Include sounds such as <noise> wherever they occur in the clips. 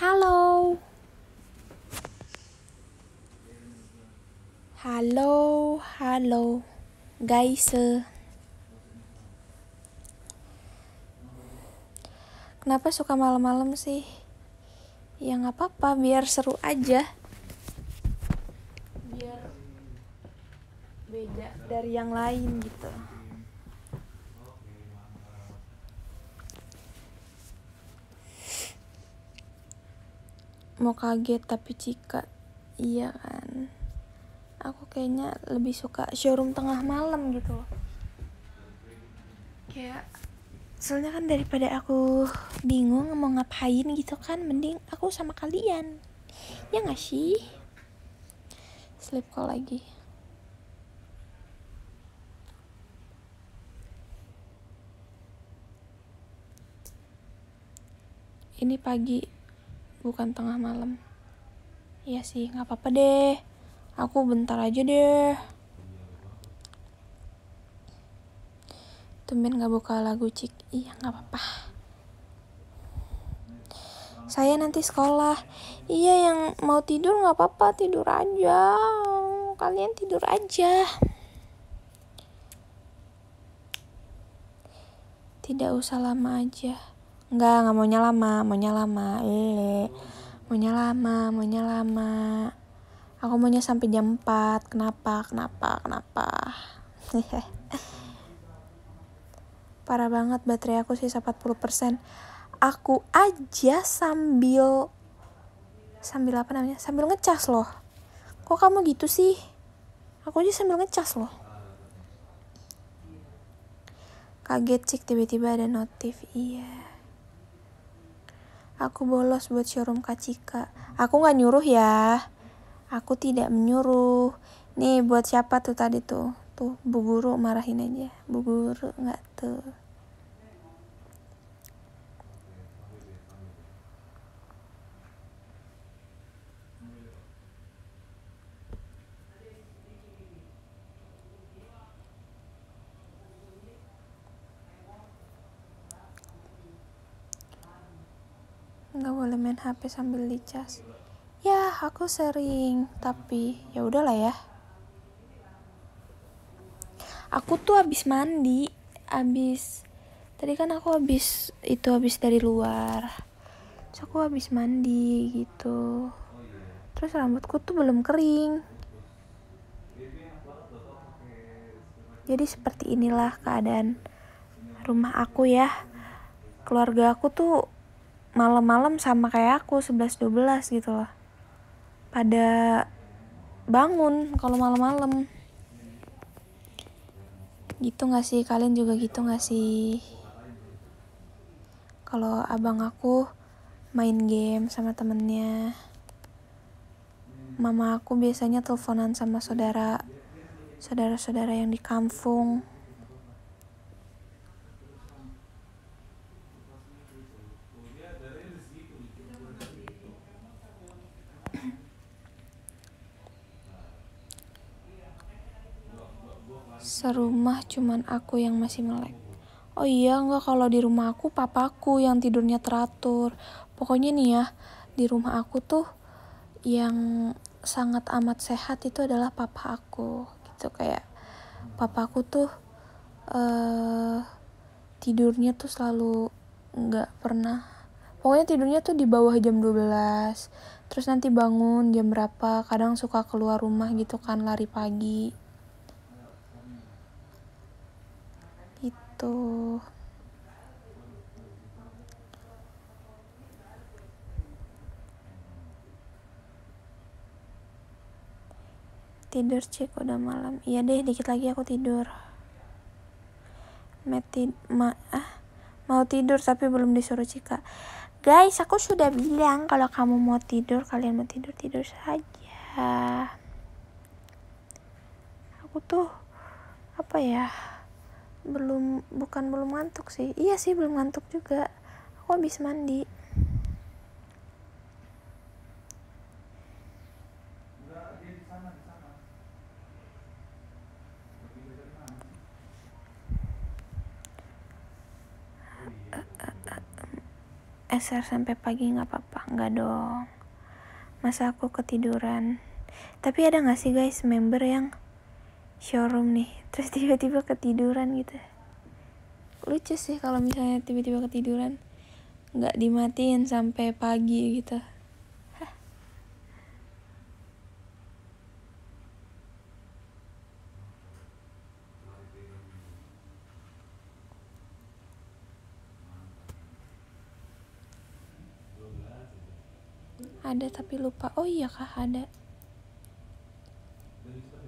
Halo. Halo, halo. Guys. Kenapa suka malam-malam sih? Ya nggak apa-apa, biar seru aja. Biar beda dari yang lain gitu. mau kaget tapi jika iya kan aku kayaknya lebih suka showroom tengah malam gitu loh kayak soalnya kan daripada aku bingung mau ngapain gitu kan mending aku sama kalian ya gak sih sleep call lagi ini pagi bukan tengah malam. Iya sih, nggak apa-apa deh. Aku bentar aja deh. Tumben nggak buka lagu cik. Iya, nggak apa-apa. Saya nanti sekolah. Iya, yang mau tidur nggak apa-apa, tidur aja. Kalian tidur aja. Tidak usah lama aja nggak enggak maunya lama maunya lama Ele. maunya lama maunya lama aku maunya sampai jam 4 kenapa kenapa kenapa <laughs> parah banget baterai aku sisa 40% aku aja sambil sambil apa namanya sambil ngecas loh kok kamu gitu sih aku aja sambil ngecas loh kaget sih tiba-tiba ada notif iya Aku bolos buat showroom Kak Cika. Aku gak nyuruh ya. Aku tidak menyuruh. Nih buat siapa tuh tadi tuh? Tuh, Bu Guru marahin aja. Bu Guru nggak tuh. boleh main HP sambil dicas? Ya, aku sering, tapi ya udahlah ya. Aku tuh habis mandi, habis tadi kan aku habis itu habis dari luar. Terus aku habis mandi gitu. Terus rambutku tuh belum kering. Jadi seperti inilah keadaan rumah aku ya. Keluarga aku tuh malam-malam sama kayak aku 11-12 gitu loh pada bangun kalau malam-malam gitu gak sih kalian juga gitu gak sih kalau abang aku main game sama temennya mama aku biasanya teleponan sama saudara saudara-saudara yang di kampung Serumah cuman aku yang masih melek. Oh iya, enggak kalau di rumah aku papaku yang tidurnya teratur. Pokoknya nih ya, di rumah aku tuh yang sangat amat sehat itu adalah papa aku. Gitu kayak papaku tuh eh uh, tidurnya tuh selalu enggak pernah pokoknya tidurnya tuh di bawah jam 12 terus nanti bangun jam berapa kadang suka keluar rumah gitu kan lari pagi wabarakatuh. Tidur cek udah malam. Iya deh, dikit lagi aku tidur. mati ma ah mau tidur tapi belum disuruh Cika. Guys, aku sudah bilang kalau kamu mau tidur, kalian mau tidur tidur saja. Aku tuh apa ya? belum bukan belum ngantuk sih iya sih belum ngantuk juga aku habis mandi SR sampai pagi nggak apa-apa nggak dong masa aku ketiduran tapi ada nggak sih guys member yang showroom nih terus tiba-tiba ketiduran gitu lucu sih kalau misalnya tiba-tiba ketiduran nggak dimatiin sampai pagi gitu ada tapi lupa oh iya kah ada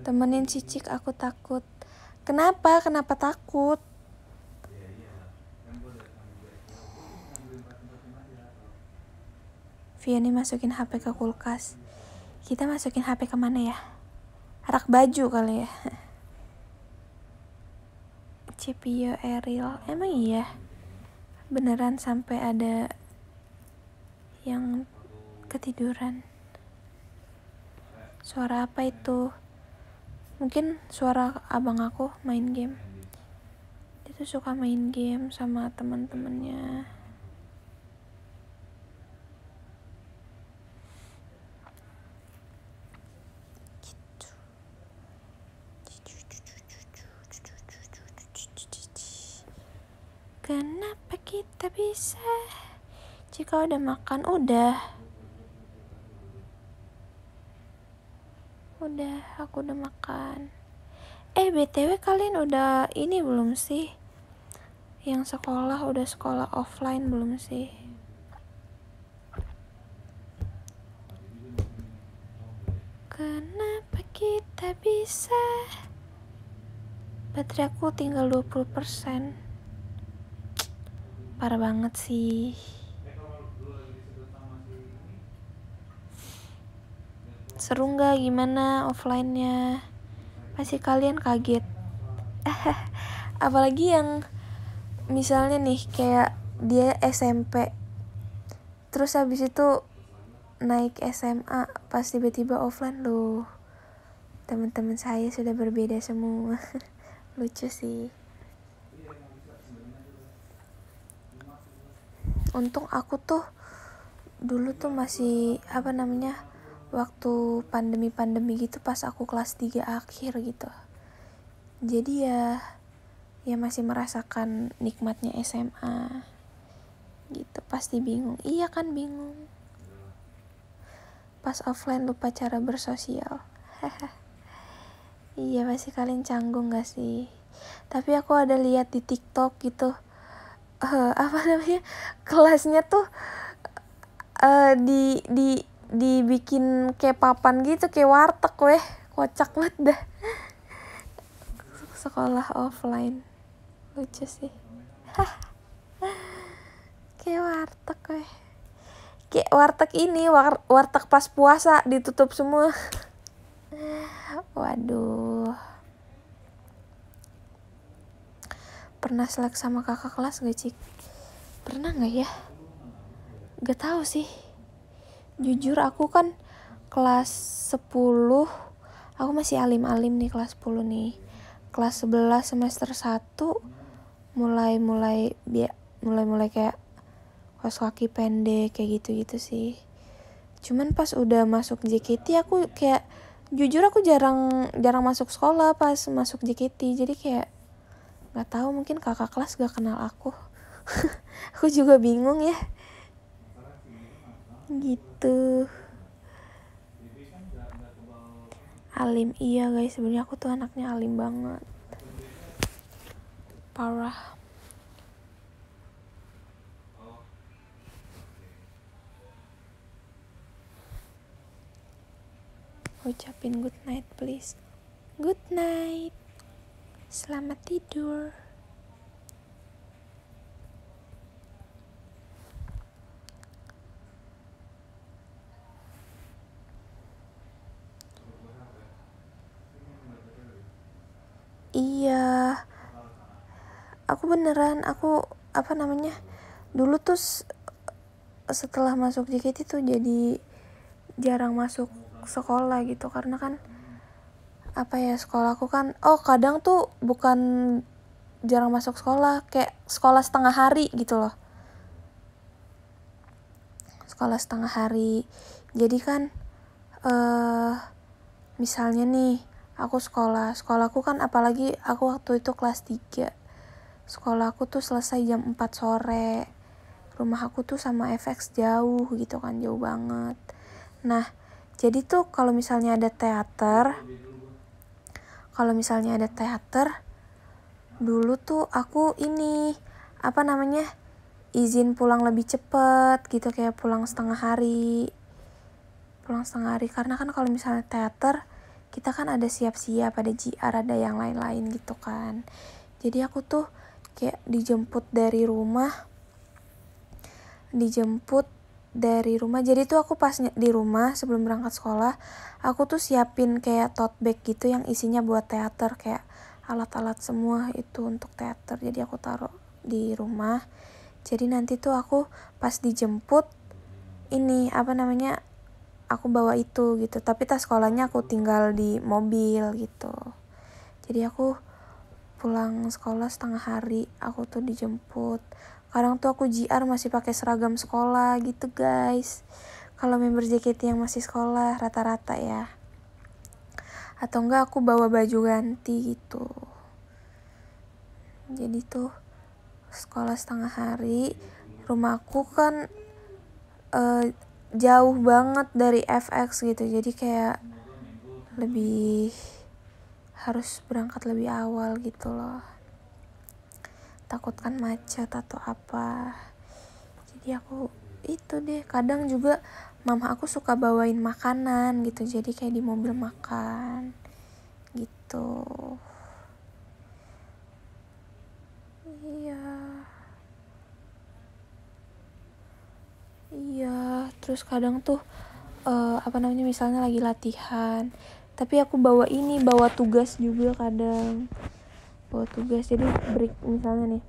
temenin cicik aku takut kenapa kenapa takut Viani masukin HP ke kulkas. Kita masukin HP kemana ya? Rak baju kali ya. <laughs> Cepio Eril. Emang iya? Beneran sampai ada yang ketiduran. Suara apa itu? mungkin suara abang aku main game dia tuh suka main game sama teman-temannya Kenapa kita bisa? Jika udah makan, udah. Udah, aku udah makan. Eh, BTW kalian udah ini belum sih? Yang sekolah udah sekolah offline belum sih? Kenapa kita bisa? Baterai aku tinggal 20%. Parah banget sih. seru nggak gimana offline-nya pasti kalian kaget <laughs> apalagi yang misalnya nih kayak dia SMP terus habis itu naik SMA pas tiba-tiba offline loh teman-teman saya sudah berbeda semua <laughs> lucu sih untung aku tuh dulu tuh masih apa namanya waktu pandemi-pandemi gitu pas aku kelas 3 akhir gitu jadi ya ya masih merasakan nikmatnya SMA gitu pasti bingung iya kan bingung pas offline lupa cara bersosial <laughs> iya masih kalian canggung gak sih tapi aku ada lihat di TikTok gitu uh, <laughs> apa namanya kelasnya tuh uh, di di dibikin kayak papan gitu kayak warteg weh kocak banget dah sekolah offline lucu sih <laughs> kayak warteg weh kayak warteg ini war warteg pas puasa ditutup semua <laughs> waduh pernah selek sama kakak kelas gak cik pernah nggak ya gak tahu sih jujur aku kan kelas 10 aku masih alim-alim nih kelas 10 nih kelas 11 semester 1 mulai mulai mulai mulai kayak kos kaki pendek kayak gitu-gitu sih cuman pas udah masuk JKT aku kayak jujur aku jarang jarang masuk sekolah pas masuk JKT jadi kayak nggak tahu mungkin kakak kelas gak kenal aku <laughs> aku juga bingung ya gitu alim iya guys sebenarnya aku tuh anaknya alim banget parah ucapin good night please good night selamat tidur beneran aku apa namanya dulu tuh setelah masuk JKT itu jadi jarang masuk sekolah gitu karena kan apa ya sekolahku kan oh kadang tuh bukan jarang masuk sekolah kayak sekolah setengah hari gitu loh sekolah setengah hari jadi kan eh uh, misalnya nih aku sekolah sekolahku kan apalagi aku waktu itu kelas 3 sekolah aku tuh selesai jam 4 sore rumah aku tuh sama FX jauh gitu kan jauh banget nah jadi tuh kalau misalnya ada teater kalau misalnya ada teater dulu tuh aku ini apa namanya izin pulang lebih cepet gitu kayak pulang setengah hari pulang setengah hari karena kan kalau misalnya teater kita kan ada siap-siap ada JR ada yang lain-lain gitu kan jadi aku tuh kayak dijemput dari rumah dijemput dari rumah jadi tuh aku pas di rumah sebelum berangkat sekolah aku tuh siapin kayak tote bag gitu yang isinya buat teater kayak alat-alat semua itu untuk teater jadi aku taruh di rumah jadi nanti tuh aku pas dijemput ini apa namanya aku bawa itu gitu tapi tas sekolahnya aku tinggal di mobil gitu jadi aku pulang sekolah setengah hari aku tuh dijemput kadang tuh aku JR masih pakai seragam sekolah gitu guys kalau member JKT yang masih sekolah rata-rata ya atau enggak aku bawa baju ganti gitu jadi tuh sekolah setengah hari rumahku kan uh, jauh banget dari FX gitu jadi kayak lebih harus berangkat lebih awal gitu loh takutkan macet atau apa jadi aku itu deh kadang juga mama aku suka bawain makanan gitu jadi kayak di mobil makan gitu iya iya terus kadang tuh uh, apa namanya misalnya lagi latihan tapi aku bawa ini bawa tugas juga kadang bawa tugas jadi break misalnya nih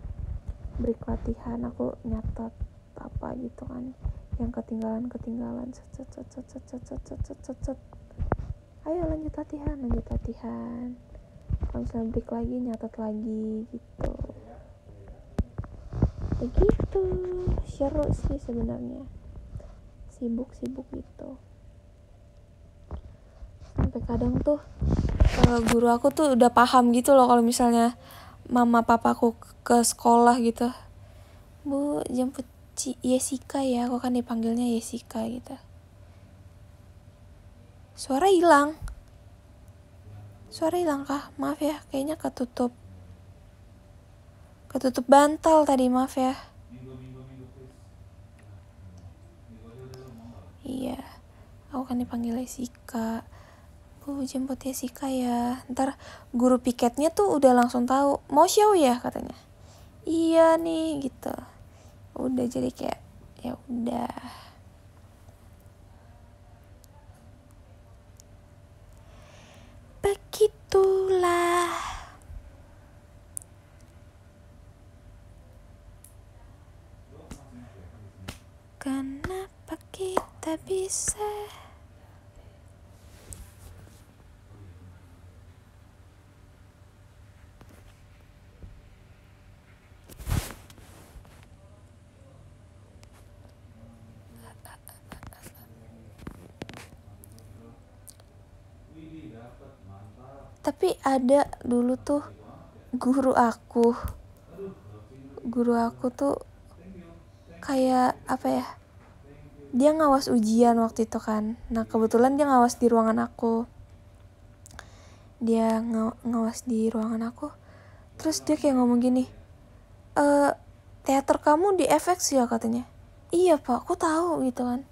break latihan aku nyatat apa gitu kan yang ketinggalan ketinggalan ayo lanjut latihan lanjut latihan kalau misalnya break lagi nyatat lagi gitu begitu seru sih sebenarnya sibuk sibuk gitu sampai kadang tuh uh, guru aku tuh udah paham gitu loh kalau misalnya mama papaku ke sekolah gitu bu jemput C Yesika ya aku kan dipanggilnya Yesika gitu suara hilang suara hilang kah maaf ya kayaknya ketutup ketutup bantal tadi maaf ya iya aku kan dipanggil Sika aku jemput Jessica ya ntar guru piketnya tuh udah langsung tahu mau show ya katanya iya nih gitu udah jadi kayak ya udah begitulah kenapa kita bisa ada dulu tuh guru aku guru aku tuh kayak apa ya dia ngawas ujian waktu itu kan nah kebetulan dia ngawas di ruangan aku dia ng ngawas di ruangan aku terus dia kayak ngomong gini e, teater kamu di FX ya katanya iya pak aku tahu gitu kan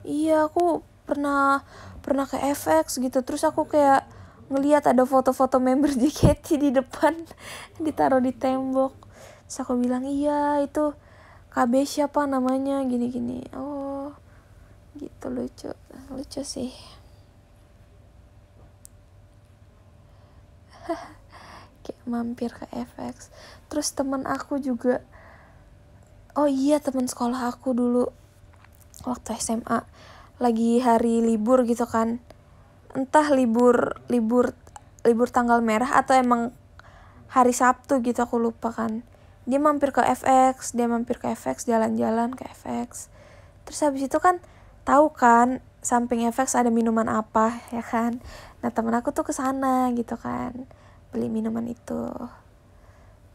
iya aku pernah pernah ke FX gitu terus aku kayak ngelihat ada foto-foto member JKT <laughs> di depan ditaruh di tembok terus aku bilang iya itu KB siapa namanya gini-gini oh gitu lucu lucu sih <laughs> kayak mampir ke FX terus teman aku juga oh iya teman sekolah aku dulu waktu SMA lagi hari libur gitu kan entah libur libur libur tanggal merah atau emang hari Sabtu gitu aku lupa kan dia mampir ke FX dia mampir ke FX jalan-jalan ke FX terus habis itu kan tahu kan samping FX ada minuman apa ya kan nah temen aku tuh kesana gitu kan beli minuman itu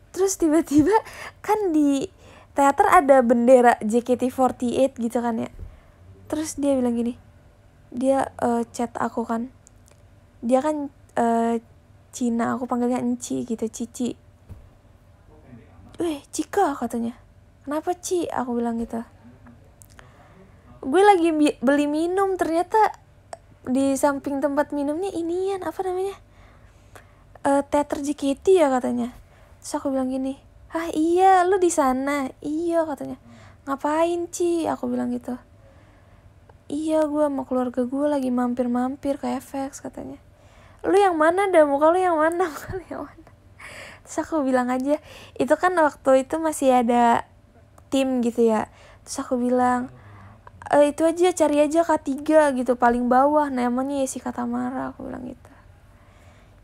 terus tiba-tiba <laughs> kan di teater ada bendera JKT48 gitu kan ya terus dia bilang gini dia uh, chat aku kan dia kan uh, Cina aku panggilnya Enci gitu Cici Weh Cika katanya kenapa Ci aku bilang gitu gue lagi beli minum ternyata di samping tempat minumnya inian apa namanya uh, eh, teater JKT ya katanya terus aku bilang gini ah iya lu di sana iya katanya ngapain Ci aku bilang gitu iya gue sama keluarga gue lagi mampir-mampir ke FX katanya lu yang mana dah muka lu yang mana <laughs> muka lu yang mana terus aku bilang aja itu kan waktu itu masih ada tim gitu ya terus aku bilang e, itu aja cari aja K3 gitu paling bawah namanya Yesi Katamara aku bilang gitu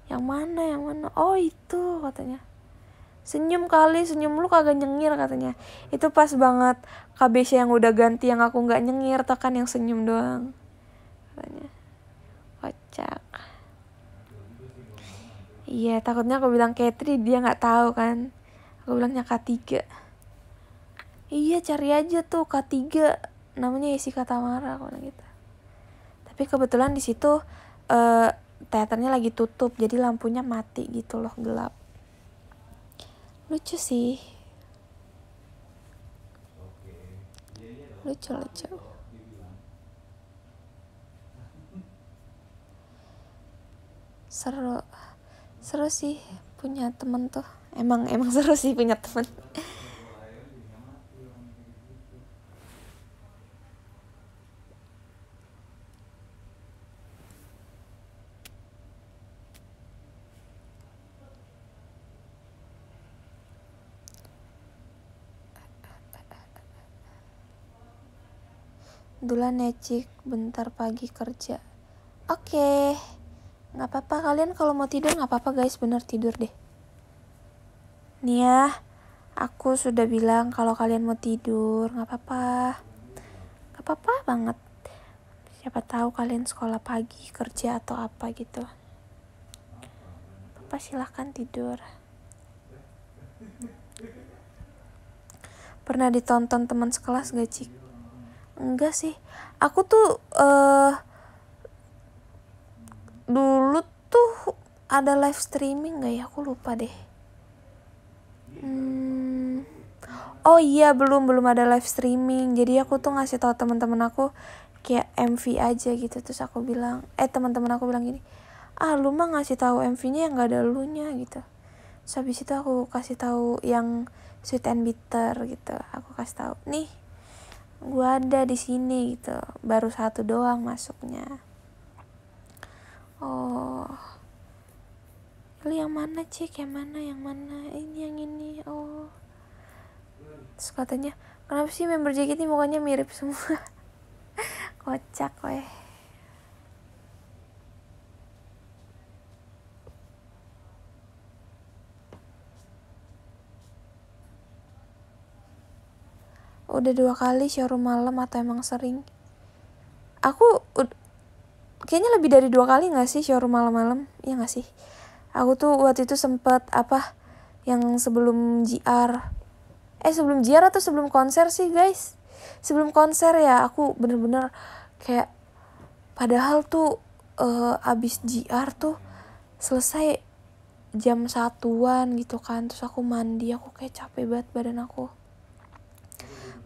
yang mana yang mana oh itu katanya senyum kali senyum lu kagak nyengir katanya itu pas banget KBC yang udah ganti yang aku nggak nyengir tekan yang senyum doang katanya kocak iya takutnya aku bilang Katri dia nggak tahu kan aku bilangnya K3 iya cari aja tuh K3 namanya isi kata marah aku bilang gitu tapi kebetulan di situ uh, teaternya lagi tutup jadi lampunya mati gitu loh gelap lucu sih lucu lucu seru seru sih punya temen tuh emang emang <laughs> seru sih punya temen Dula necik ya, bentar pagi kerja. Oke. Okay. Nggak apa-apa kalian kalau mau tidur gak apa-apa guys, bener tidur deh. Nih ya, aku sudah bilang kalau kalian mau tidur gak apa-apa. Gak apa-apa banget. Siapa tahu kalian sekolah pagi, kerja atau apa gitu. apa silahkan tidur. Pernah ditonton teman sekelas gak, Cik? enggak sih aku tuh uh, dulu tuh ada live streaming nggak ya aku lupa deh hmm. oh iya belum belum ada live streaming jadi aku tuh ngasih tau teman-teman aku kayak MV aja gitu terus aku bilang eh teman-teman aku bilang gini ah lu mah ngasih tahu MV-nya yang gak ada lunya gitu so habis itu aku kasih tahu yang sweet and bitter gitu aku kasih tahu nih gue ada di sini gitu baru satu doang masuknya oh lu yang mana cik yang mana yang mana ini yang ini oh terus katanya kenapa sih member JKT mukanya mirip semua <laughs> kocak weh udah dua kali showroom malam atau emang sering aku kayaknya lebih dari dua kali nggak sih showroom malam-malam ya nggak sih aku tuh waktu itu sempet apa yang sebelum J.R. eh sebelum J.R. atau sebelum konser sih guys sebelum konser ya aku bener-bener kayak padahal tuh uh, abis J.R. tuh selesai jam satuan gitu kan terus aku mandi aku kayak capek banget badan aku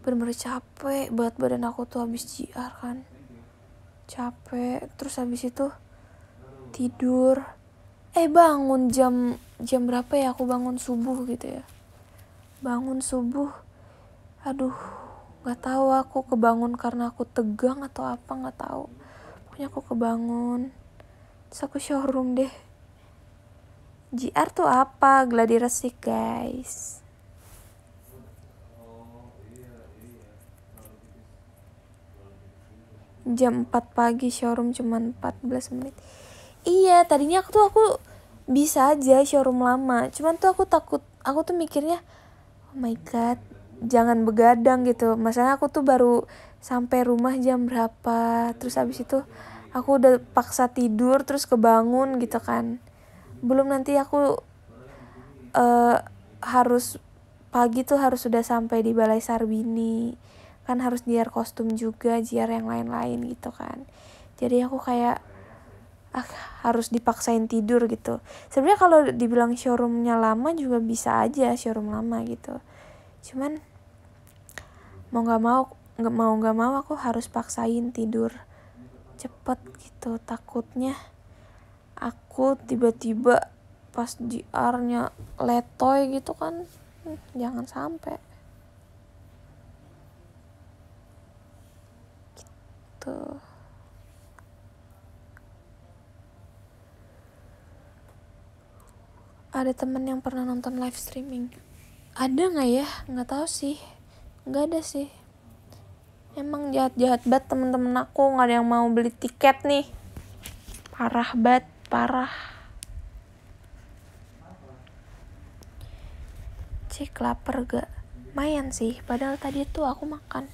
bener-bener capek buat badan aku tuh habis JR kan capek terus habis itu tidur eh bangun jam jam berapa ya aku bangun subuh gitu ya bangun subuh aduh nggak tahu aku kebangun karena aku tegang atau apa nggak tahu pokoknya aku kebangun terus aku showroom deh JR tuh apa gladi resik guys jam 4 pagi showroom cuman 14 menit iya tadinya aku tuh aku bisa aja showroom lama cuman tuh aku takut aku tuh mikirnya oh my god jangan begadang gitu masalahnya aku tuh baru sampai rumah jam berapa terus abis itu aku udah paksa tidur terus kebangun gitu kan belum nanti aku uh, harus pagi tuh harus sudah sampai di Balai Sarbini kan harus jiar kostum juga jiar yang lain-lain gitu kan jadi aku kayak ah, harus dipaksain tidur gitu sebenarnya kalau dibilang showroomnya lama juga bisa aja showroom lama gitu cuman mau nggak mau nggak mau nggak mau aku harus paksain tidur cepet gitu takutnya aku tiba-tiba pas diarnya letoy gitu kan hmm, jangan sampai ada temen yang pernah nonton live streaming ada nggak ya nggak tahu sih nggak ada sih emang jahat jahat banget temen-temen aku nggak ada yang mau beli tiket nih parah banget parah cek lapar gak mayan sih padahal tadi tuh aku makan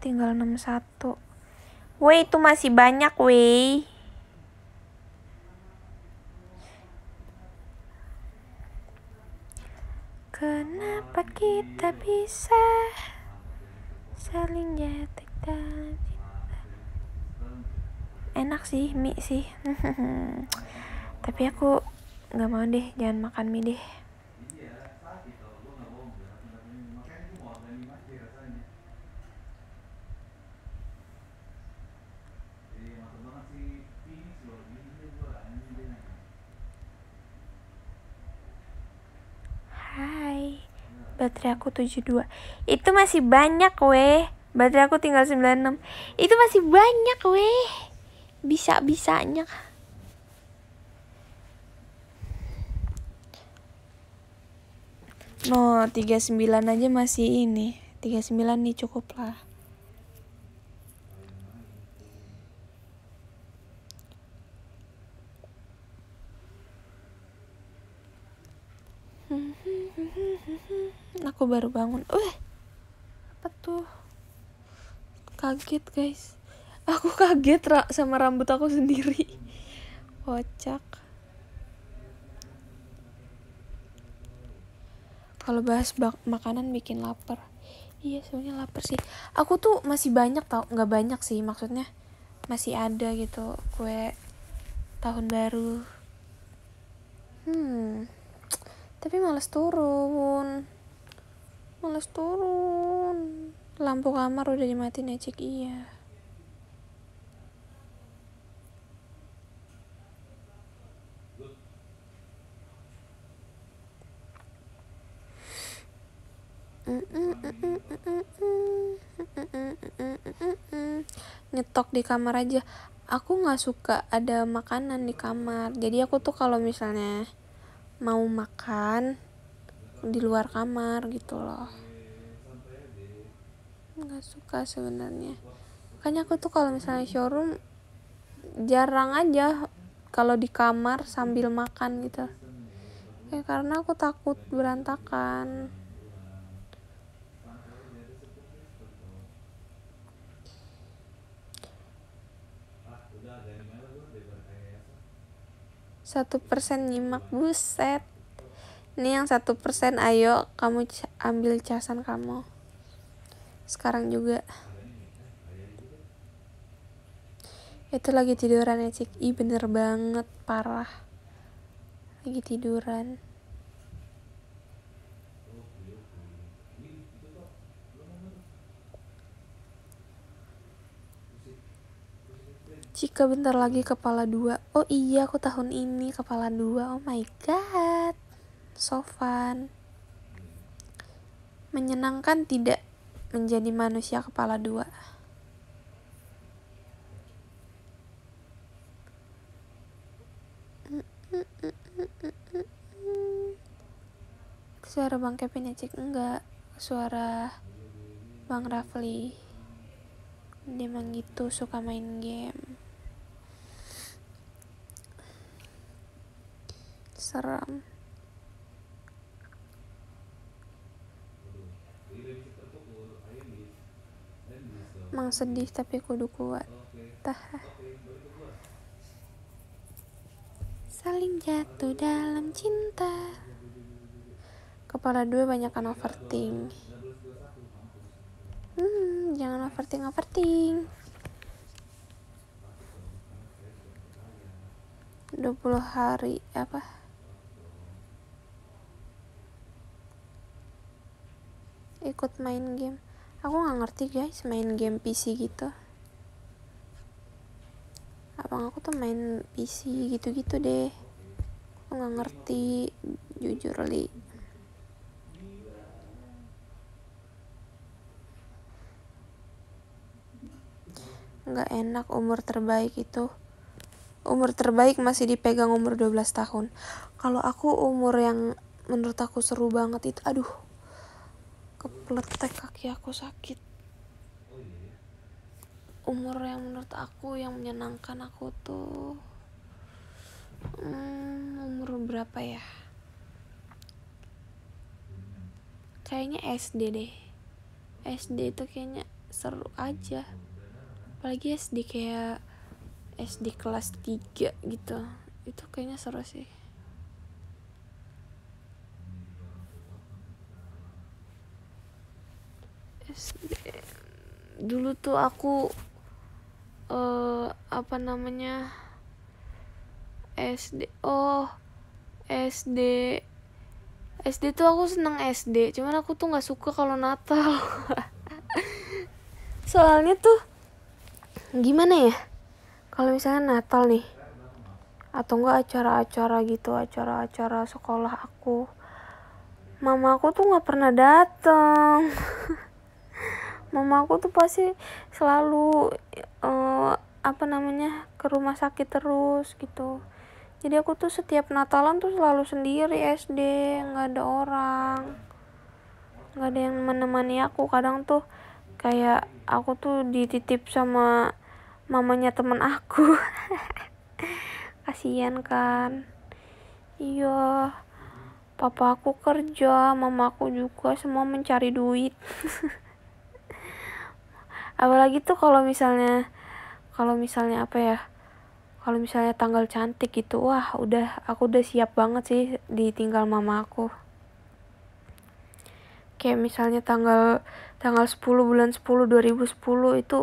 tinggal 61. woi itu masih banyak, wey Kenapa kita bisa saling jatuh cinta? Enak sih, mie sih. <laughs> Tapi aku nggak mau deh, jangan makan mie deh. baterai aku 72 itu masih banyak weh baterai aku tinggal 96 itu masih banyak weh bisa-bisanya no 39 aja masih ini 39 nih cukup lah aku baru bangun uh apa tuh kaget guys aku <laughs> kaget ra sama rambut aku sendiri kocak kalau bahas bak makanan bikin lapar iya sebenarnya lapar sih aku tuh masih banyak tau nggak banyak sih maksudnya masih ada gitu kue tahun baru hmm tapi males turun males turun lampu kamar udah dimatiin Cik iya nyetok di kamar aja aku nggak suka ada makanan di kamar jadi aku tuh kalau misalnya mau makan di luar kamar gitu loh nggak suka sebenarnya makanya aku tuh kalau misalnya showroom jarang aja kalau di kamar sambil makan gitu ya karena aku takut berantakan satu persen nyimak buset ini yang satu persen ayo kamu ambil casan kamu sekarang juga itu lagi tiduran ya cik i bener banget parah lagi tiduran Cika bentar lagi kepala dua. Oh iya, aku tahun ini kepala dua. Oh my god sopan, menyenangkan tidak menjadi manusia kepala dua. Suara Bang Kevin ya, cek enggak, suara Bang Rafli. Dia emang gitu suka main game. Seram. mang sedih tapi kudu kuat tah saling jatuh dalam cinta kepala dua banyak kan overting hmm jangan overting overting 20 hari apa ikut main game aku nggak ngerti guys main game PC gitu abang aku tuh main PC gitu-gitu deh aku nggak ngerti jujur li nggak enak umur terbaik itu umur terbaik masih dipegang umur 12 tahun kalau aku umur yang menurut aku seru banget itu aduh kepletek kaki aku sakit umur yang menurut aku yang menyenangkan aku tuh hmm, umur berapa ya kayaknya SD deh SD itu kayaknya seru aja apalagi SD kayak SD kelas 3 gitu itu kayaknya seru sih dulu tuh aku uh, apa namanya SD oh SD SD tuh aku seneng SD cuman aku tuh nggak suka kalau Natal <laughs> soalnya tuh gimana ya kalau misalnya Natal nih atau enggak acara-acara gitu acara-acara sekolah aku mama aku tuh nggak pernah datang. <laughs> mama aku tuh pasti selalu uh, apa namanya ke rumah sakit terus gitu jadi aku tuh setiap Natalan tuh selalu sendiri SD nggak ada orang nggak ada yang menemani aku kadang tuh kayak aku tuh dititip sama mamanya temen aku <laughs> kasian kan iya papa aku kerja mama aku juga semua mencari duit <laughs> apalagi tuh kalau misalnya kalau misalnya apa ya kalau misalnya tanggal cantik gitu wah udah aku udah siap banget sih ditinggal mama aku kayak misalnya tanggal tanggal 10 bulan 10 2010 itu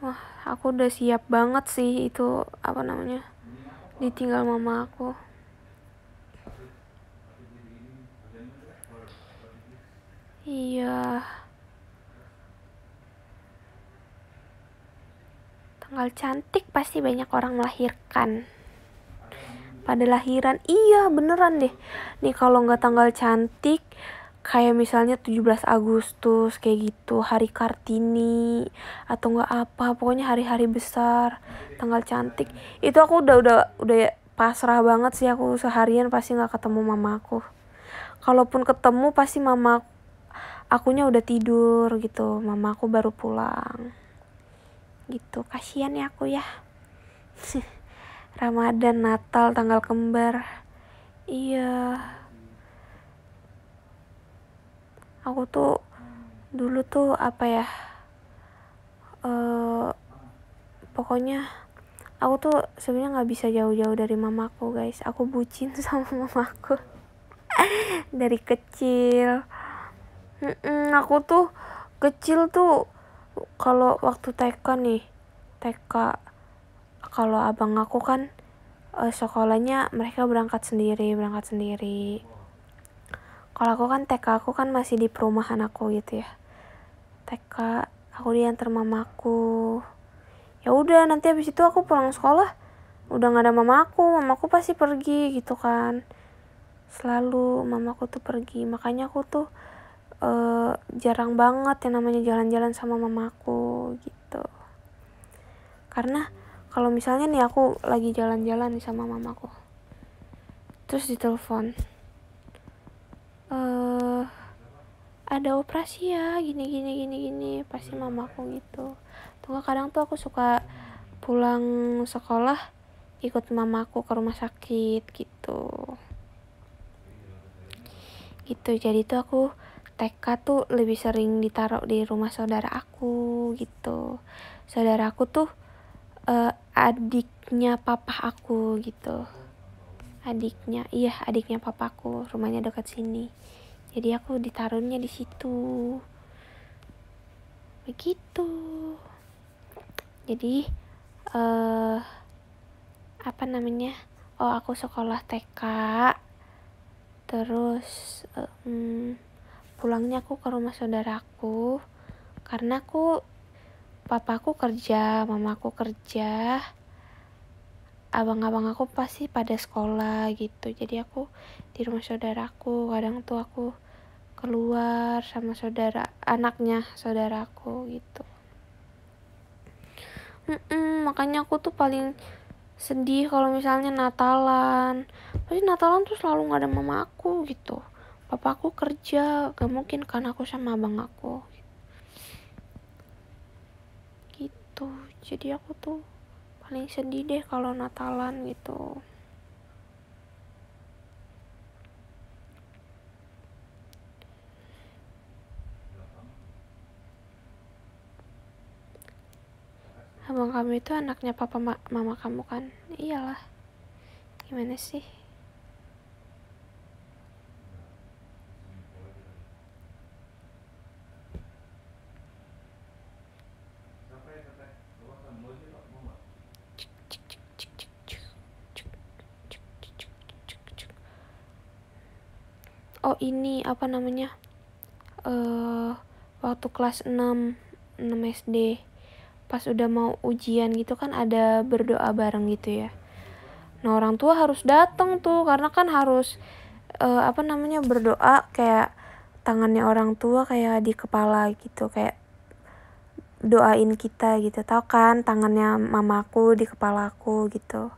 wah aku udah siap banget sih itu apa namanya ditinggal mama aku iya yeah. tanggal cantik pasti banyak orang melahirkan pada lahiran iya beneran deh nih kalau nggak tanggal cantik kayak misalnya 17 Agustus kayak gitu hari Kartini atau nggak apa pokoknya hari-hari besar tanggal cantik itu aku udah udah udah pasrah banget sih aku seharian pasti nggak ketemu mamaku kalaupun ketemu pasti mama akunya udah tidur gitu mama aku baru pulang gitu kasihan ya aku ya <laughs> Ramadan Natal tanggal kembar iya aku tuh dulu tuh apa ya eh pokoknya aku tuh sebenarnya nggak bisa jauh-jauh dari mamaku guys aku bucin <laughs> sama mamaku <laughs> dari kecil Mm-mm, aku tuh kecil tuh kalau waktu TK nih TK kalau abang aku kan uh, sekolahnya mereka berangkat sendiri berangkat sendiri kalau aku kan TK aku kan masih di perumahan aku gitu ya TK aku diantar mamaku ya udah nanti habis itu aku pulang sekolah udah nggak ada mamaku mamaku pasti pergi gitu kan selalu mamaku tuh pergi makanya aku tuh uh, jarang banget yang namanya jalan-jalan sama mamaku gitu karena kalau misalnya nih aku lagi jalan-jalan sama mamaku terus ditelepon eh ada operasi ya gini gini gini gini pasti mamaku gitu tuh kadang tuh aku suka pulang sekolah ikut mamaku ke rumah sakit gitu gitu jadi tuh aku TK tuh lebih sering ditaruh di rumah saudara aku gitu saudara aku tuh uh, adiknya papa aku gitu adiknya iya adiknya papaku rumahnya dekat sini jadi aku ditaruhnya di situ begitu jadi eh uh, apa namanya oh aku sekolah TK terus uh, hmm, pulangnya aku ke rumah saudaraku karena aku papaku kerja mamaku kerja abang-abang aku pasti pada sekolah gitu jadi aku di rumah saudaraku kadang tuh aku keluar sama saudara anaknya saudaraku gitu mm -mm, makanya aku tuh paling sedih kalau misalnya Natalan pasti Natalan tuh selalu nggak ada mama aku gitu papa aku kerja gak mungkin kan aku sama abang aku gitu jadi aku tuh paling sedih deh kalau Natalan gitu Abang kamu itu anaknya papa ma mama kamu kan? Iyalah. Gimana sih? oh ini apa namanya uh, waktu kelas 6 6 SD pas udah mau ujian gitu kan ada berdoa bareng gitu ya nah orang tua harus datang tuh karena kan harus uh, apa namanya berdoa kayak tangannya orang tua kayak di kepala gitu kayak doain kita gitu tau kan tangannya mamaku di kepalaku gitu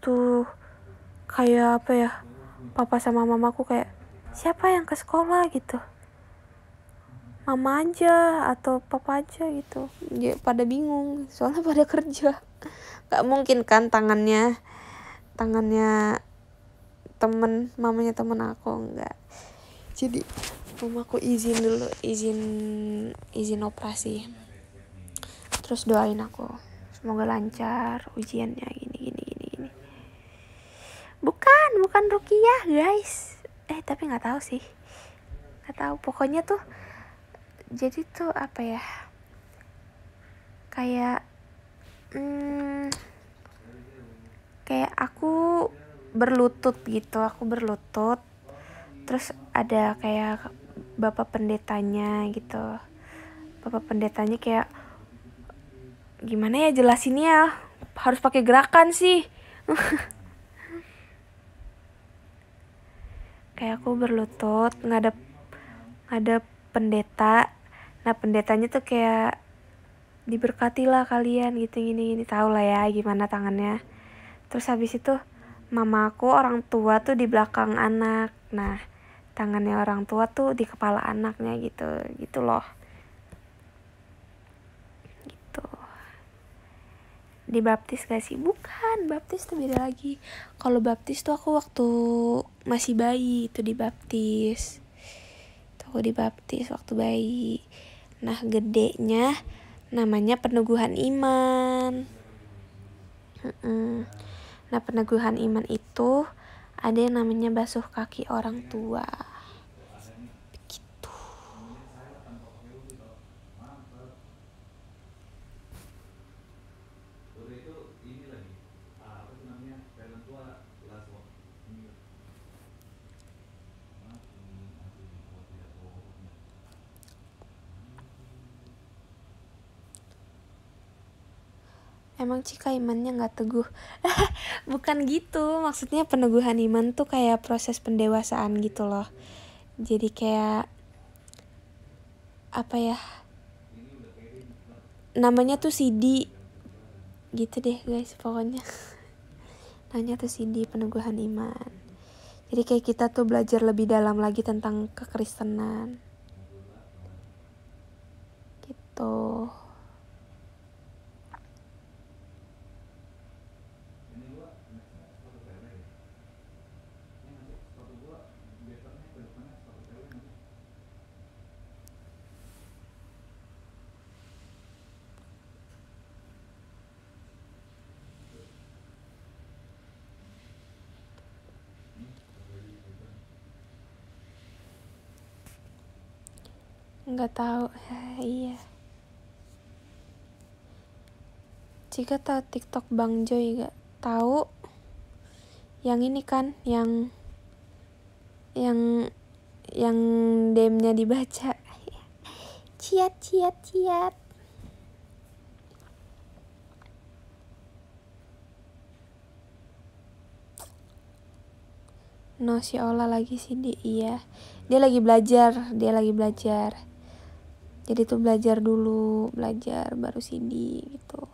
itu kayak apa ya papa sama mamaku kayak siapa yang ke sekolah gitu mama aja atau papa aja gitu ya, pada bingung soalnya pada kerja <laughs> gak mungkin kan tangannya tangannya temen mamanya temen aku nggak jadi mamaku izin dulu izin izin operasi terus doain aku semoga lancar ujiannya gini bukan bukan rukiah guys eh tapi nggak tahu sih nggak tahu pokoknya tuh jadi tuh apa ya kayak hmm, kayak aku berlutut gitu aku berlutut terus ada kayak bapak pendetanya gitu bapak pendetanya kayak gimana ya jelasinnya harus pakai gerakan sih <laughs> kayak aku berlutut ngadep ngadep pendeta nah pendetanya tuh kayak diberkatilah kalian gitu gini gini tau lah ya gimana tangannya terus habis itu mama aku orang tua tuh di belakang anak nah tangannya orang tua tuh di kepala anaknya gitu gitu loh dibaptis gak sih bukan baptis tuh beda lagi kalau baptis tuh aku waktu masih bayi itu dibaptis tuh aku dibaptis waktu bayi nah gedenya namanya peneguhan iman nah peneguhan iman itu ada yang namanya basuh kaki orang tua emang Cika imannya nggak teguh <laughs> bukan gitu maksudnya peneguhan iman tuh kayak proses pendewasaan gitu loh jadi kayak apa ya namanya tuh Sidi, gitu deh guys pokoknya <laughs> namanya tuh Sidi peneguhan iman jadi kayak kita tuh belajar lebih dalam lagi tentang kekristenan gitu nggak tahu ya, iya jika tahu tiktok bang Joy nggak tahu yang ini kan yang yang yang demnya dibaca ciat ciat ciat No si Ola lagi sih iya dia lagi belajar dia lagi belajar jadi tuh belajar dulu belajar baru CD gitu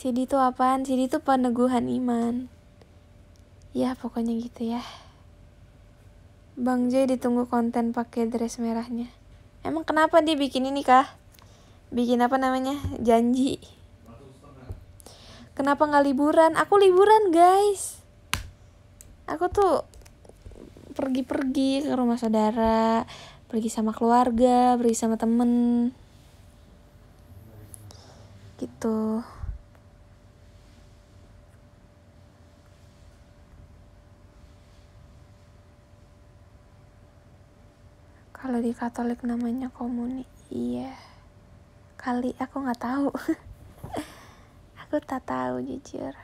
CD itu apaan? CD itu peneguhan iman. Ya, pokoknya gitu ya. Bang J ditunggu konten pakai dress merahnya. Emang kenapa dia bikin ini kah? Bikin apa namanya? Janji. Kenapa nggak liburan? Aku liburan guys. Aku tuh pergi-pergi ke rumah saudara, pergi sama keluarga, pergi sama temen. Gitu. Kalau di Katolik namanya komuni. Iya. Kali aku nggak tahu. <laughs> aku tak tahu jujur.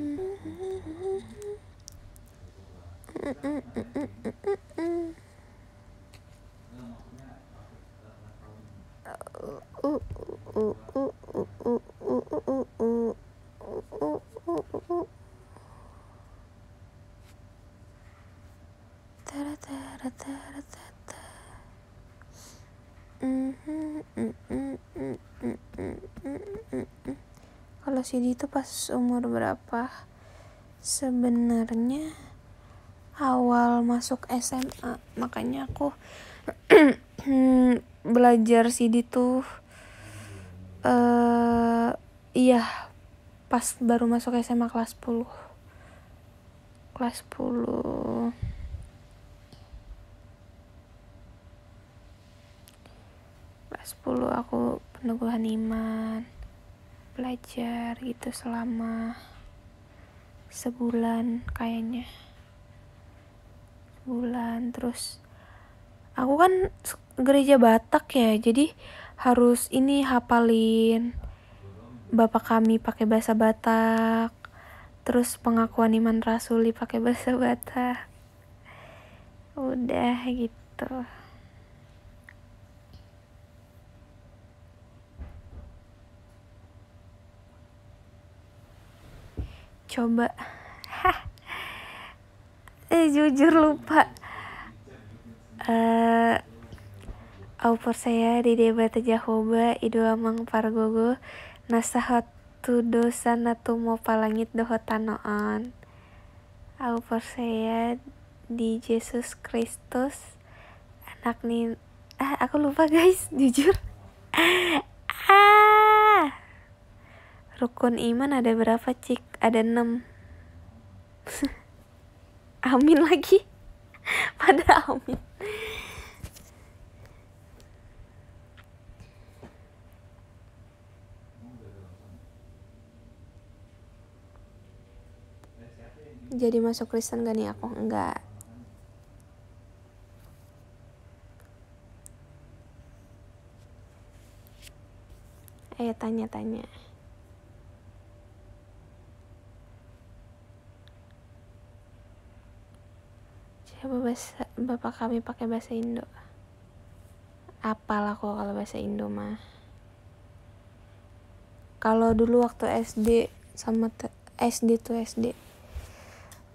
Mm-mm. <laughs> Kalau CD itu pas umur berapa? Sebenarnya awal masuk SMA, makanya aku <clears throat> hmm, belajar CD tuh eh uh, iya pas baru masuk SMA kelas 10 kelas 10 kelas 10 aku peneguhan iman belajar gitu selama sebulan kayaknya bulan terus aku kan gereja Batak ya jadi harus ini hafalin Bapak kami pakai bahasa Batak terus pengakuan iman rasuli pakai bahasa <laughs> Batak udah gitu coba <laughs> eh jujur lupa eh uh, Au di saya de hoba Jahoba idoamang pargogo nasahat tu dosa natumo palangit dohotanoan. Au saya di Jesus Kristus anak nih ah aku lupa guys <laughs> jujur ah rukun iman ada berapa cik ada enam <laughs> amin lagi <laughs> pada amin jadi masuk Kristen gak nih aku enggak ayo tanya-tanya siapa bahasa bapak kami pakai bahasa Indo apalah kok kalau bahasa Indo mah kalau dulu waktu SD sama SD tuh SD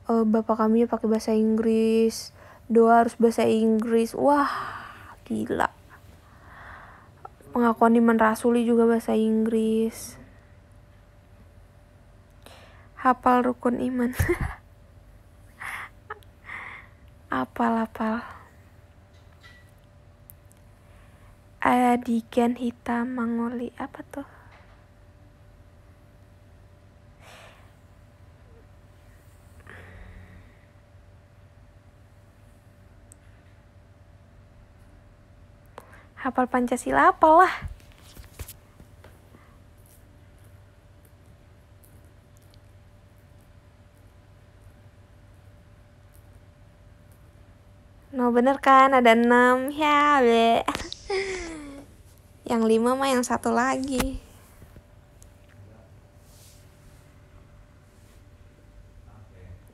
uh, bapak kami pakai bahasa Inggris doa harus bahasa Inggris wah gila pengakuan iman Rasuli juga bahasa Inggris hafal rukun iman <laughs> apal-apal Adikan hitam mangoli apa tuh Hafal Pancasila apalah. No bener kan ada enam ya be. <laughs> Yang lima mah yang satu lagi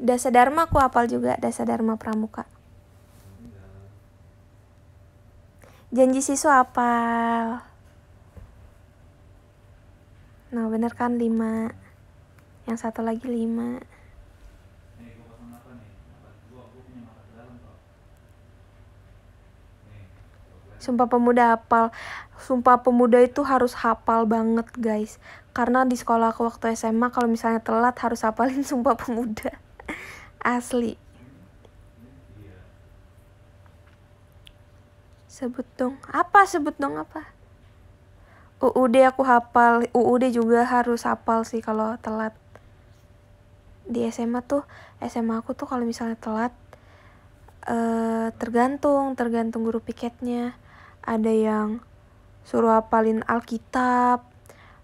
Dasa Dharma aku hafal juga Dasa Dharma Pramuka janji siswa apa nah bener kan lima, yang satu lagi lima. Sumpah Pemuda hafal. Sumpah Pemuda itu harus hafal banget, guys. Karena di sekolah aku waktu SMA kalau misalnya telat harus hafalin <laughs> Sumpah Pemuda. Asli. Sebut dong. Apa sebut dong apa? UUD aku hafal. UUD juga harus hafal sih kalau telat. Di SMA tuh, SMA aku tuh kalau misalnya telat eh tergantung, tergantung guru piketnya. Ada yang suruh hafalin Alkitab,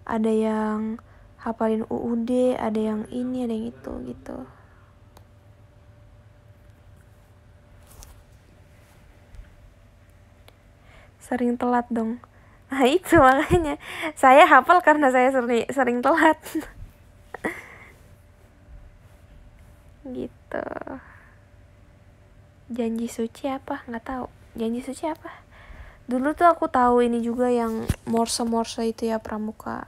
ada yang hafalin UUD, ada yang ini, ada yang itu gitu. sering telat dong nah itu makanya saya hafal karena saya sering sering telat gitu janji suci apa nggak tahu janji suci apa dulu tuh aku tahu ini juga yang morse morse itu ya pramuka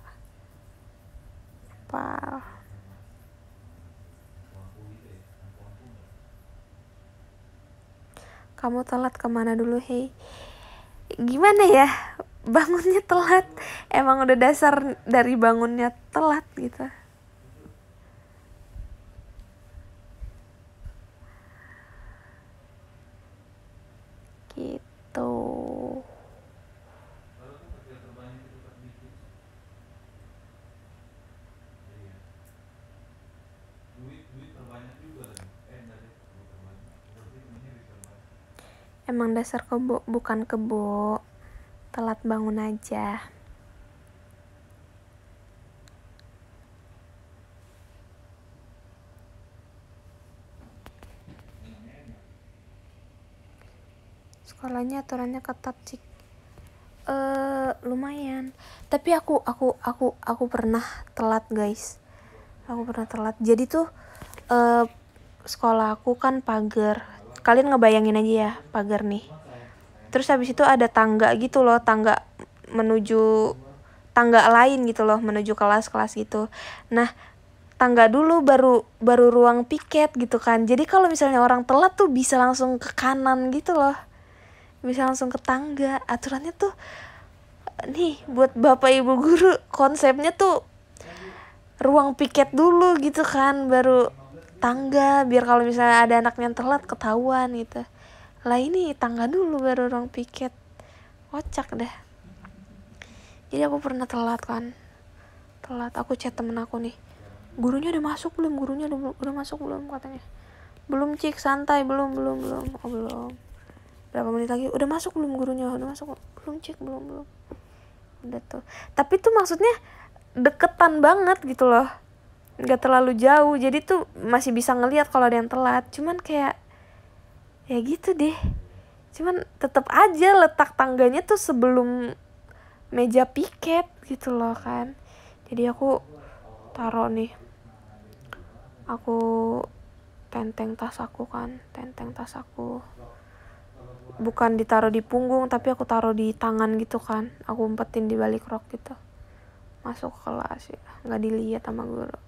apa kamu telat kemana dulu hei gimana ya bangunnya telat emang udah dasar dari bangunnya telat gitu gitu Emang dasar kebo bukan kebo. Telat bangun aja. sekolahnya aturannya ketat sih eh lumayan tapi aku aku aku aku pernah telat guys aku pernah telat jadi tuh eh sekolah aku kan pagar kalian ngebayangin aja ya pagar nih terus habis itu ada tangga gitu loh tangga menuju tangga lain gitu loh menuju kelas-kelas gitu nah tangga dulu baru baru ruang piket gitu kan jadi kalau misalnya orang telat tuh bisa langsung ke kanan gitu loh bisa langsung ke tangga aturannya tuh nih buat bapak ibu guru konsepnya tuh ruang piket dulu gitu kan baru tangga biar kalau misalnya ada anaknya yang telat ketahuan gitu lah ini tangga dulu baru orang piket kocak dah jadi aku pernah telat kan telat aku chat temen aku nih gurunya udah masuk belum gurunya udah, udah masuk belum katanya belum cik santai belum belum belum oh belum berapa menit lagi udah masuk belum gurunya udah masuk belum cik belum belum udah tuh tapi tuh maksudnya deketan banget gitu loh nggak terlalu jauh jadi tuh masih bisa ngelihat kalau ada yang telat cuman kayak ya gitu deh cuman tetap aja letak tangganya tuh sebelum meja piket gitu loh kan jadi aku taruh nih aku tenteng tas aku kan tenteng tas aku bukan ditaruh di punggung tapi aku taruh di tangan gitu kan aku umpetin di balik rok gitu masuk kelas ya nggak dilihat sama guru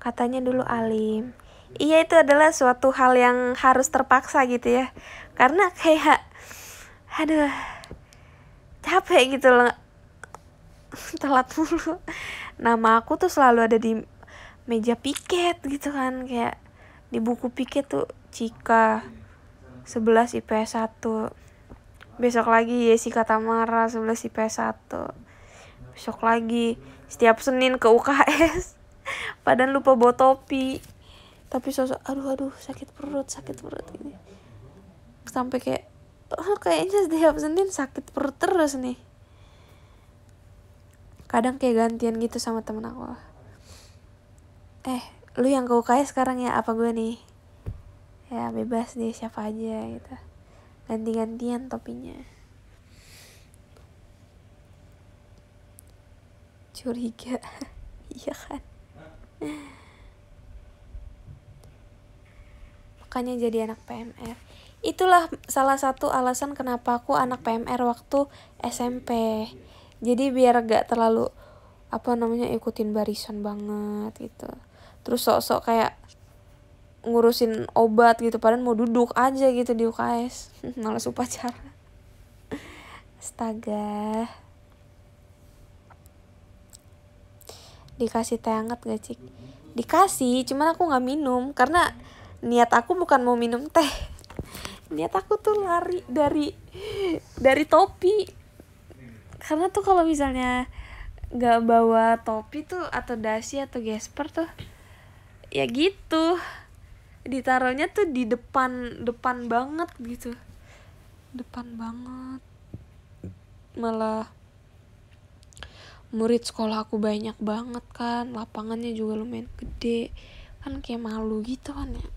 Katanya dulu alim. Iya itu adalah suatu hal yang harus terpaksa gitu ya. Karena kayak aduh capek gitu loh. <laughs> Telat mulu. Nama aku tuh selalu ada di meja piket gitu kan kayak di buku piket tuh Cika 11 IPS 1 besok lagi Yesika Tamara 11 IPS 1 besok lagi setiap Senin ke UKS padahal lupa bawa topi tapi sosok aduh aduh sakit perut sakit perut ini sampai kayak oh kayaknya setiap senin sakit perut terus nih kadang kayak gantian gitu sama temen aku eh lu yang ke UKS sekarang ya apa gue nih ya bebas deh siapa aja gitu ganti-gantian topinya curiga <laughs> iya kan Makanya jadi anak PMR. Itulah salah satu alasan kenapa aku anak PMR waktu SMP. Jadi biar gak terlalu apa namanya ikutin barisan banget gitu. Terus sok-sok kayak ngurusin obat gitu padahal mau duduk aja gitu di UKS <laughs> males upacara astaga dikasih teh hangat gak cik dikasih cuman aku nggak minum karena niat aku bukan mau minum teh niat aku tuh lari dari dari topi karena tuh kalau misalnya nggak bawa topi tuh atau dasi atau gesper tuh ya gitu ditaruhnya tuh di depan depan banget gitu depan banget malah murid sekolah aku banyak banget kan lapangannya juga lumayan gede kan kayak malu gitu kan ya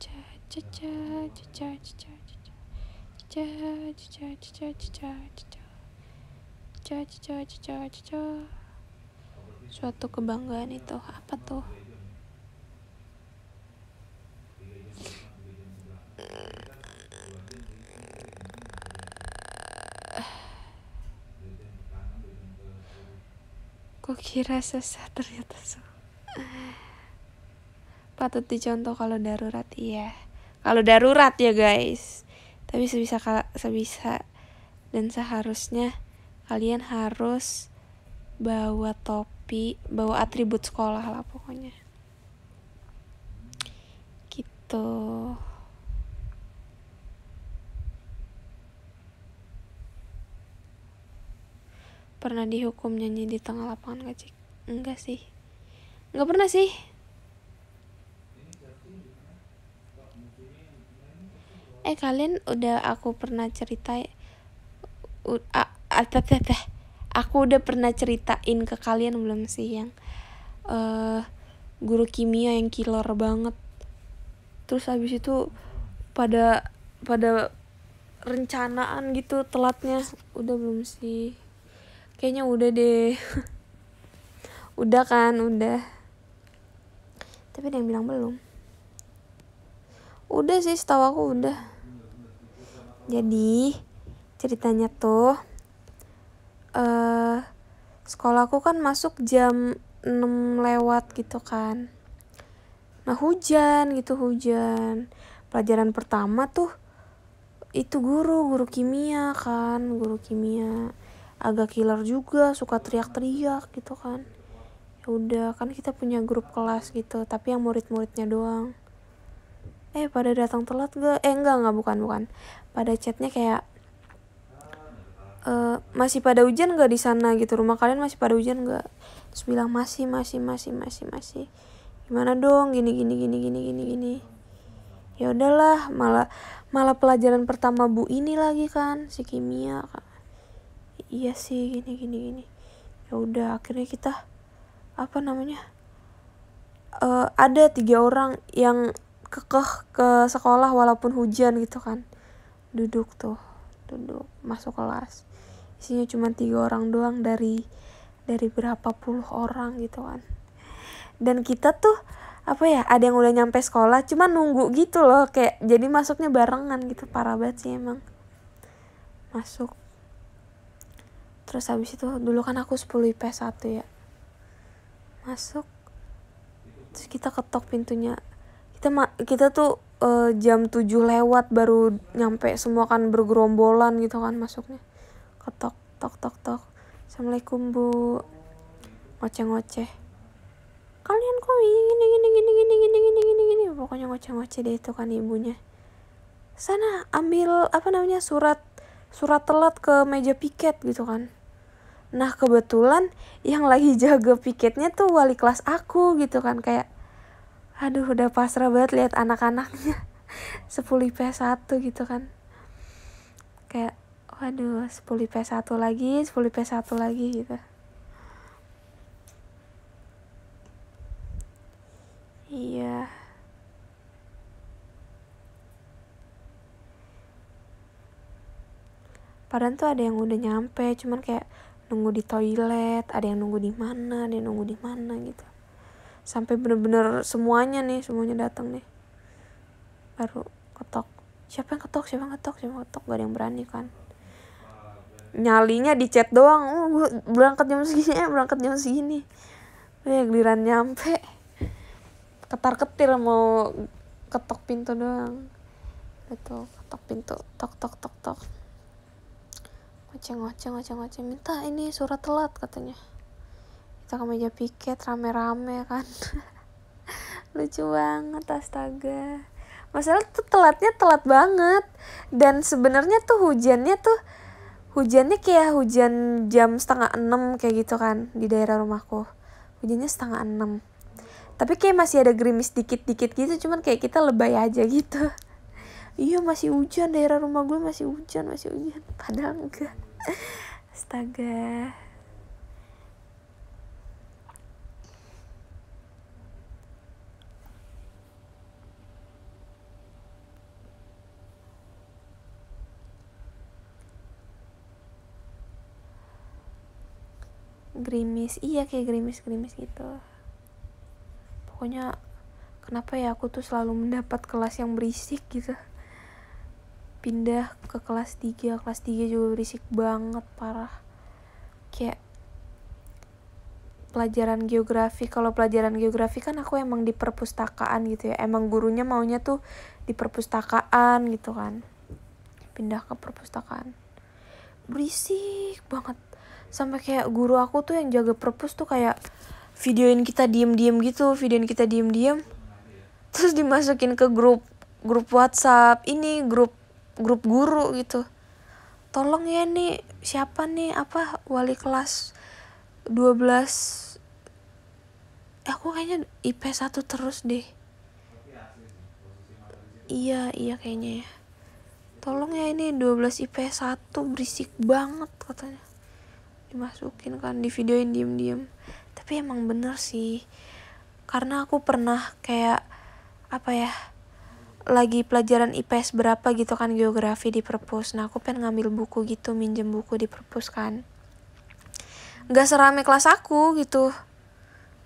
cha cha cha cha cha cha cha cha cha cha cha cha cica cica cica cica suatu kebanggaan itu apa tuh kok kira susah ternyata susah. Patut dicontoh kalau darurat iya. Kalau darurat ya guys. Tapi sebisa sebisa dan seharusnya kalian harus bawa topi, bawa atribut sekolah lah pokoknya. Gitu. Pernah dihukum nyanyi di tengah lapangan gak, Cik? Enggak sih. Enggak pernah sih. Eh, kalian udah aku pernah cerita Ah, aku udah pernah ceritain ke kalian belum sih yang uh, guru kimia yang killer banget terus habis itu pada pada rencanaan gitu telatnya udah belum sih kayaknya udah deh <laughs> udah kan udah tapi ada yang bilang belum udah sih setahu aku udah jadi ceritanya tuh sekolahku kan masuk jam 6 lewat gitu kan nah hujan gitu hujan pelajaran pertama tuh itu guru guru kimia kan guru kimia agak killer juga suka teriak-teriak gitu kan ya udah kan kita punya grup kelas gitu tapi yang murid-muridnya doang eh pada datang telat gak eh enggak enggak bukan bukan pada chatnya kayak Eh, masih pada hujan gak di sana gitu rumah kalian masih pada hujan gak terus bilang masih masih masih masih masih gimana dong gini gini gini gini gini gini ya udahlah malah malah pelajaran pertama bu ini lagi kan si kimia kan. iya sih gini gini gini ya udah akhirnya kita apa namanya uh, ada tiga orang yang kekeh ke sekolah walaupun hujan gitu kan duduk tuh duduk masuk kelas isinya cuma tiga orang doang dari dari berapa puluh orang gitu kan dan kita tuh apa ya ada yang udah nyampe sekolah cuma nunggu gitu loh kayak jadi masuknya barengan gitu parah banget sih emang masuk terus habis itu dulu kan aku 10 IP satu ya masuk terus kita ketok pintunya kita ma kita tuh uh, jam 7 lewat baru nyampe semua kan bergerombolan gitu kan masuknya ketok tok tok tok assalamualaikum bu ngoceh ngoceh kalian kok gini gini gini gini gini gini gini gini pokoknya ngoceh ngoceh deh itu kan ibunya sana ambil apa namanya surat surat telat ke meja piket gitu kan nah kebetulan yang lagi <laughs> jaga piketnya tuh wali kelas aku gitu kan kayak aduh udah pasrah banget lihat anak-anaknya 10 IPS 1 gitu kan kayak waduh 10 IP1 lagi 10 IP1 lagi gitu iya padahal tuh ada yang udah nyampe cuman kayak nunggu di toilet ada yang nunggu di mana ada yang nunggu di mana gitu sampai bener-bener semuanya nih semuanya datang nih baru ketok siapa yang ketok siapa yang ketok siapa yang ketok gak ada yang berani kan nyalinya di chat doang oh, gue berangkat jam segini ya berangkat jam segini eh giliran nyampe ketar ketir mau ketok pintu doang itu ketok pintu tok tok tok tok ngoceng ngoceng ngoceng ngoceng minta ini surat telat katanya kita ke meja piket rame-rame kan <laughs> lucu banget astaga masalah tuh telatnya telat banget dan sebenarnya tuh hujannya tuh hujannya kayak hujan jam setengah enam kayak gitu kan di daerah rumahku hujannya setengah enam tapi kayak masih ada gerimis dikit-dikit gitu cuman kayak kita lebay aja gitu <laughs> iya masih hujan daerah rumah gue masih hujan masih hujan padahal enggak astaga gerimis iya kayak gerimis gerimis gitu pokoknya kenapa ya aku tuh selalu mendapat kelas yang berisik gitu pindah ke kelas 3 kelas 3 juga berisik banget parah kayak pelajaran geografi kalau pelajaran geografi kan aku emang di perpustakaan gitu ya emang gurunya maunya tuh di perpustakaan gitu kan pindah ke perpustakaan berisik banget sampai kayak guru aku tuh yang jaga perpus tuh kayak videoin kita diem-diem gitu videoin kita diem-diem terus dimasukin ke grup grup WhatsApp ini grup grup guru gitu tolong ya nih siapa nih apa wali kelas 12 eh, aku kayaknya IP 1 terus deh iya iya kayaknya ya tolong ya ini 12 IP 1 berisik banget katanya dimasukin kan di videoin diem-diem tapi emang bener sih karena aku pernah kayak apa ya lagi pelajaran IPS berapa gitu kan geografi di perpus nah aku pengen ngambil buku gitu minjem buku di perpus kan nggak serame kelas aku gitu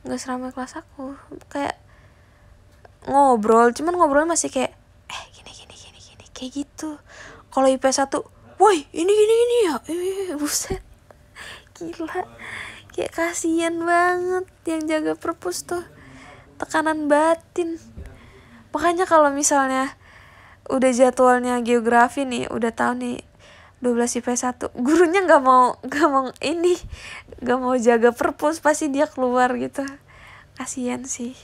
nggak serame kelas aku kayak ngobrol cuman ngobrolnya masih kayak eh gini gini gini gini kayak gitu kalau IPS satu woi ini gini ini ya eh, buset gila kayak kasihan banget yang jaga perpus tuh tekanan batin makanya kalau misalnya udah jadwalnya geografi nih udah tahu nih 12 IP1 gurunya nggak mau nggak mau ini nggak mau jaga perpus pasti dia keluar gitu kasihan sih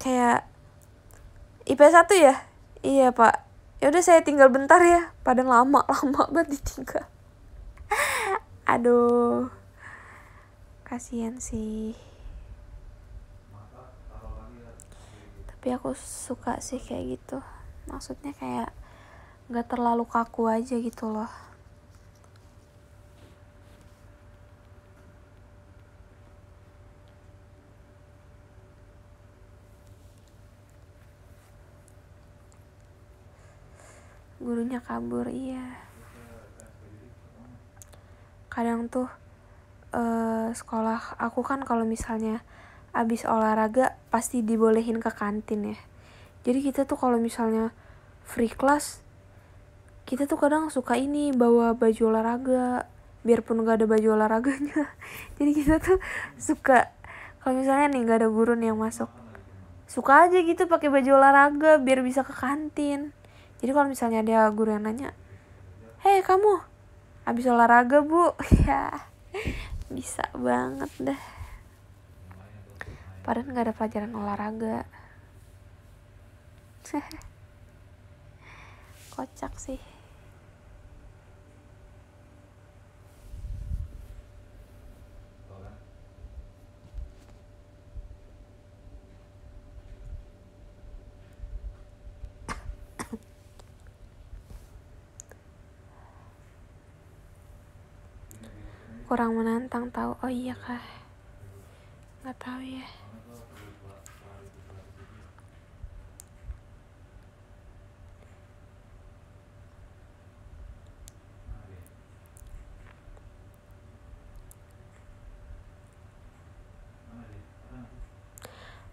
kayak IP1 ya iya pak ya udah saya tinggal bentar ya padahal lama <laughs> lama banget ditinggal aduh kasihan sih tapi aku suka sih kayak gitu maksudnya kayak nggak terlalu kaku aja gitu loh gurunya kabur iya kadang tuh uh, sekolah aku kan kalau misalnya abis olahraga pasti dibolehin ke kantin ya jadi kita tuh kalau misalnya free class kita tuh kadang suka ini bawa baju olahraga biarpun gak ada baju olahraganya <laughs> jadi kita tuh suka kalau misalnya nih gak ada gurun yang masuk suka aja gitu pakai baju olahraga biar bisa ke kantin jadi kalau misalnya ada guru yang nanya hei kamu Abis olahraga bu <laughs> Ya bisa banget dah Padahal gak ada pelajaran olahraga <laughs> Kocak sih kurang menantang tahu oh iya kah nggak tahu ya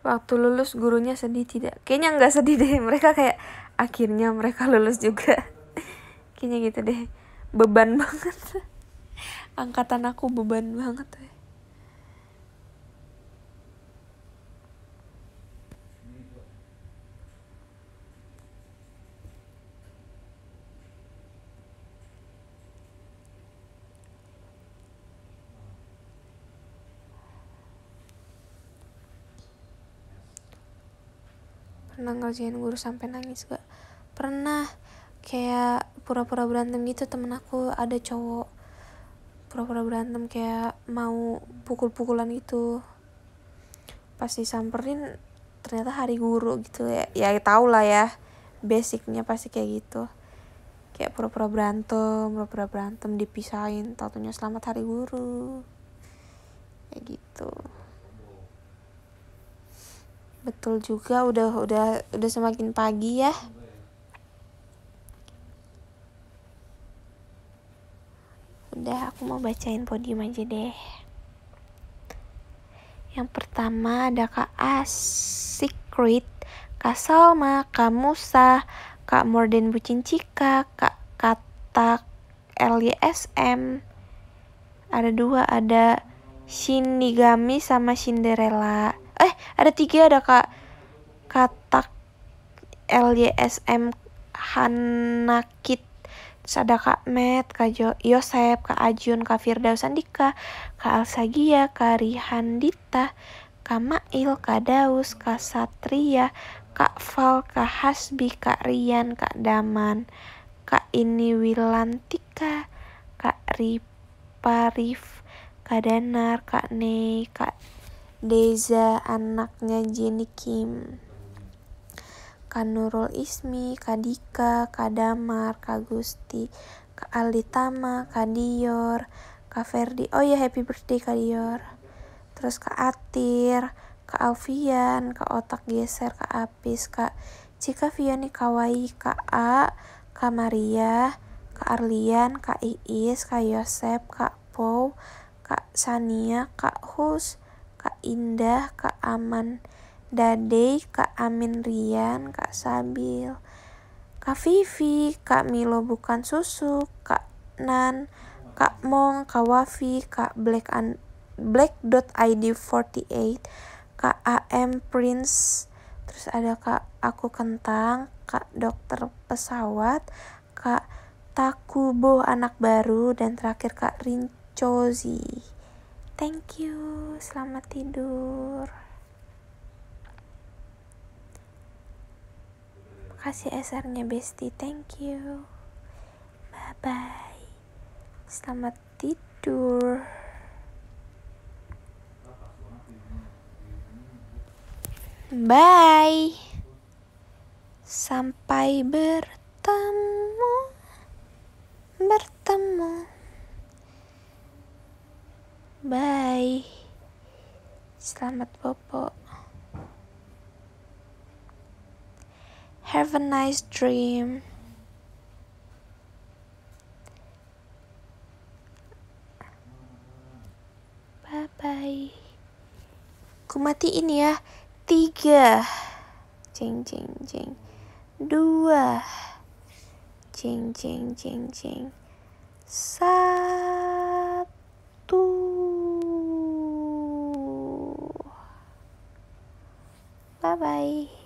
waktu lulus gurunya sedih tidak kayaknya nggak sedih deh <laughs> mereka kayak akhirnya mereka lulus juga <laughs> kayaknya gitu deh beban banget angkatan aku beban banget ya. pernah ngerjain guru sampai nangis gak pernah kayak pura-pura berantem gitu temen aku ada cowok pura-pura berantem kayak mau pukul-pukulan gitu pasti samperin ternyata hari guru gitu ya ya tau lah ya basicnya pasti kayak gitu kayak pura-pura berantem pura-pura berantem dipisahin tatunya selamat hari guru kayak gitu betul juga udah udah udah semakin pagi ya Udah, aku mau bacain podium aja deh. Yang pertama ada Kak Asikrit, Kak Salma, Kak Musa, Kak Morden Bucin Cika, Kak kata LYSM. Ada dua, ada Shinigami sama Cinderella. Eh, ada tiga, ada Kak Katak, LYSM, Hanakit ada Kak Met, Kak jo Yosep, Kak Ajun, Kak Firdaus Andika, Kak Alsagia, Kak Rihandita, Kak Mail, Kak Daus, Kak Satria, Kak Val, Kak Hasbi, Kak Rian, Kak Daman, Kak Ini Wilantika, Kak Riparif, Kak Danar, Kak Nei, Kak Deza, anaknya Jenny Kim. Nurul Ismi, Kadika, Kadamar, Kagusti, Kak Alitama, Kadior, Kak Ferdi. Oh ya happy birthday Kadior. Terus Kak Atir, Kak Alfian, Kak Otak Geser, Kak Apis, Kak Cika Viani Wai, Kak A, Kak Maria, Kak Arlian, Kak Iis, Kak Yosep, Kak Po, Kak Sania, Kak Hus, Kak Indah, Kak Aman, Dadei, Kak Amin Rian, Kak Sabil, Kak Vivi, Kak Milo bukan susu, Kak Nan, Kak Mong, Kak Wafi, Kak Black and Black dot ID 48, Kak AM Prince, terus ada Kak Aku Kentang, Kak Dokter Pesawat, Kak Takubo anak baru dan terakhir Kak Rinchozi. Thank you, selamat tidur. kasih SR-nya Besti. Thank you. Bye bye. Selamat tidur. Bye. Sampai bertemu. Bertemu. Bye. Selamat bobo. Have a nice dream. Bye bye. Ku ini ya. Tiga. Jeng jeng jeng. Dua. Jeng jeng jeng jeng. Satu. Bye bye.